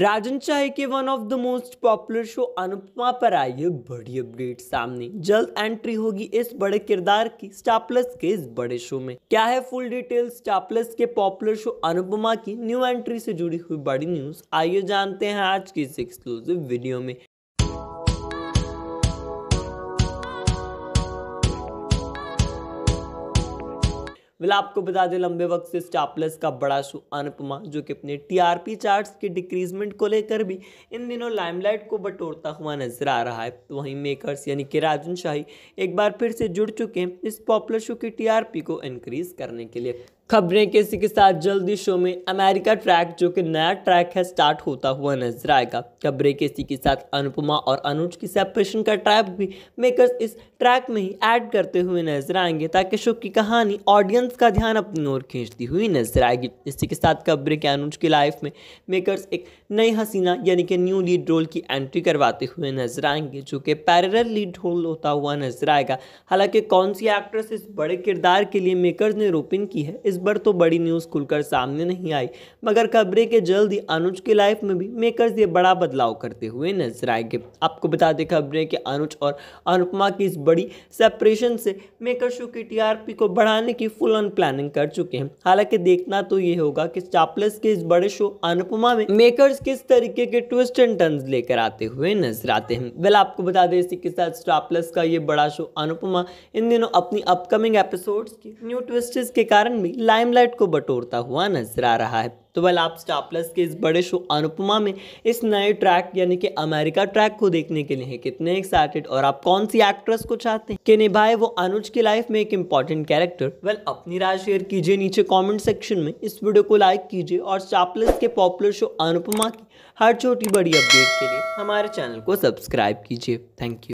राजन चाय के one of the most popular show Anupama पर आई है बड़ी अपडेट सामने जल्द एंट्री होगी इस बड़े किरदार की स्टार प्लस के इस बड़े शो में क्या है फुल डिटेल स्टार प्लस के पॉपुलर शो अनुपमा की न्यू एंट्री से जुड़ी हुई बड़ी न्यूज आइए जानते हैं आज की इस एक्सक्लूसिव वीडियो में वेल आपको बता दें लंबे वक्त से स्टापलेस का बड़ा शो अनुपमा जो कि अपने टीआरपी चार्ट्स के डिक्रीजमेंट को लेकर भी इन दिनों लाइमलाइट को बटोरता हुआ नजर आ रहा है तो वहीं मेकर्स यानी कि राजन शाही एक बार फिर से जुड़ चुके हैं इस पॉपुलर शो की टीआरपी को इंक्रीज करने के लिए खबरें के इसी के साथ जल्दी शो में अमेरिका ट्रैक जो कि नया ट्रैक है स्टार्ट होता हुआ नजर आएगा खबरें के इसी के साथ अनुपमा और अनुज की सेपरेशन का ट्रैक भी मेकर्स इस ट्रैक में ही ऐड करते हुए नजर आएंगे ताकि शो की कहानी ऑडियंस का ध्यान अपनी ओर खींचती हुई नजर आएगी इसी के साथ खबरें के अनुज की लाइफ में मेकर्स एक नई हसीना यानी कि न्यू लीड रोल की एंट्री करवाते हुए नजर आएंगे जो कि पैरल लीड रोल होता हुआ नजर आएगा हालांकि कौन सी एक्ट्रेस इस बड़े किरदार के लिए मेकर्स ने रोपिंग की है इस इस बार तो बड़ी न्यूज़ खुलकर सामने नहीं आई मगर खबरें के जल्द ही अनुज की लाइफ में भी मेकर्स ये बड़ा बदलाव करते हुए नजर आएंगे आपको बता दें खबरें कि अनुज और अनुपमा की इस बड़ी सेपरेशन से मेकर शो की टी को बढ़ाने की फुल ऑन प्लानिंग कर चुके हैं हालांकि देखना तो ये होगा कि चापलस के इस बड़े शो अनुपमा में मेकर्स किस तरीके के ट्विस्ट एंड टर्न लेकर आते हुए नजर आते हैं वेल आपको बता दें इसी के साथ स्टार का ये बड़ा शो अनुपमा इन दिनों अपनी अपकमिंग एपिसोड्स की न्यू ट्विस्ट के कारण भी लाइमलाइट को बटोरता हुआ नजर आ रहा है तो वेल आप स्टार प्लस के इस बड़े शो अनुपमा में इस नए ट्रैक यानी कि अमेरिका ट्रैक को देखने के लिए कितने एक्साइटेड और आप कौन सी एक्ट्रेस को चाहते हैं कि निभाए वो अनुज की लाइफ में एक इम्पॉर्टेंट कैरेक्टर वेल अपनी राय शेयर कीजिए नीचे कमेंट सेक्शन में इस वीडियो को लाइक कीजिए और स्टार प्लस के पॉपुलर शो अनुपमा की हर छोटी बड़ी अपडेट के लिए हमारे चैनल को सब्सक्राइब कीजिए थैंक यू